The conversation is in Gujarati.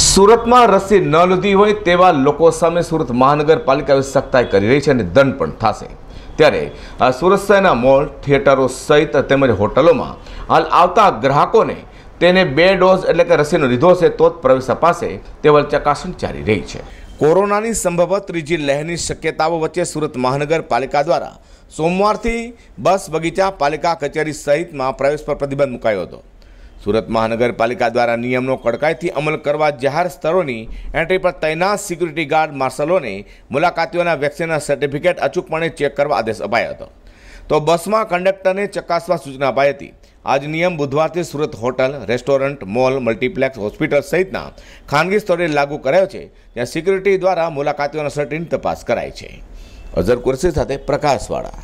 સુરતમાં રસી ન લીધી હોય તેવા લોકો સામે સુરત મહાનગરપાલિકા સખ્તાઈ કરી રહી છે અને દંડ પણ થશે ત્યારે સુરત શહેરના મોલ થિયેટરો સહિત તેમજ હોટલોમાં હાલ આવતા ગ્રાહકોને તેને બે ડોઝ એટલે કે રસીનો લીધો છે તો જ પ્રવેશ અપાશે તેવા ચકાસણી ચાલી રહી છે કોરોનાની સંભવત ત્રીજી લહેરની શક્યતાઓ વચ્ચે સુરત મહાનગરપાલિકા દ્વારા સોમવારથી બસ બગીચા પાલિકા કચેરી સહિતમાં પ્રવેશ પર પ્રતિબંધ મુકાયો હતો સુરત મહાનગરપાલિકા દ્વારા નિયમનો કડકાઈથી અમલ કરવા જાહેર સ્થળોની એન્ટ્રી પર તૈનાત સિક્યુરિટી ગાર્ડ માર્શલોને મુલાકાતીઓના વેક્સિનના સર્ટિફિકેટ અચૂકપણે ચેક કરવા આદેશ અપાયો હતો તો બસમાં કંડક્ટરને ચકાસવા સૂચના અપાઈ હતી આજ નિયમ બુધવારથી Surat hotel restaurant mall multiplex hospital સહિતના ખાનગી સ્થળે લાગુ કરાયો છે જ્યાં સિક્યુરિટી દ્વારા મુલાકાતીઓના સર્ટિની તપાસ કરાય છે અઝર કુરસી સાથે પ્રકાશવાળા